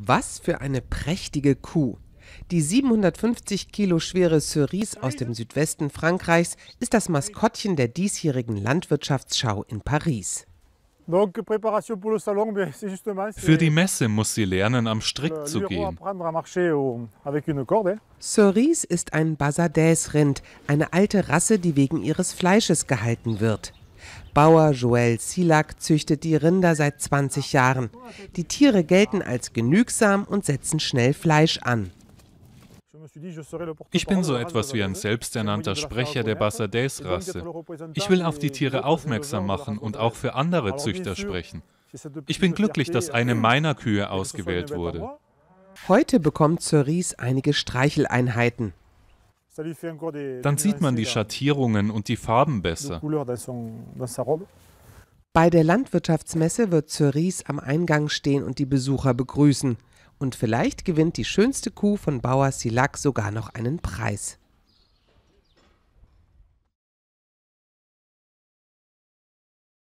Was für eine prächtige Kuh! Die 750 Kilo schwere Cerise aus dem Südwesten Frankreichs ist das Maskottchen der diesjährigen Landwirtschaftsschau in Paris. Für die Messe muss sie lernen, am Strick zu gehen. Cerise ist ein Basardais-Rind, eine alte Rasse, die wegen ihres Fleisches gehalten wird. Bauer Joel Silak züchtet die Rinder seit 20 Jahren. Die Tiere gelten als genügsam und setzen schnell Fleisch an. Ich bin so etwas wie ein selbsternannter Sprecher der Bassadez-Rasse. Ich will auf die Tiere aufmerksam machen und auch für andere Züchter sprechen. Ich bin glücklich, dass eine meiner Kühe ausgewählt wurde. Heute bekommt Cerise einige Streicheleinheiten. Dann sieht man die Schattierungen und die Farben besser. Bei der Landwirtschaftsmesse wird Cerise am Eingang stehen und die Besucher begrüßen. Und vielleicht gewinnt die schönste Kuh von Bauer Silak sogar noch einen Preis.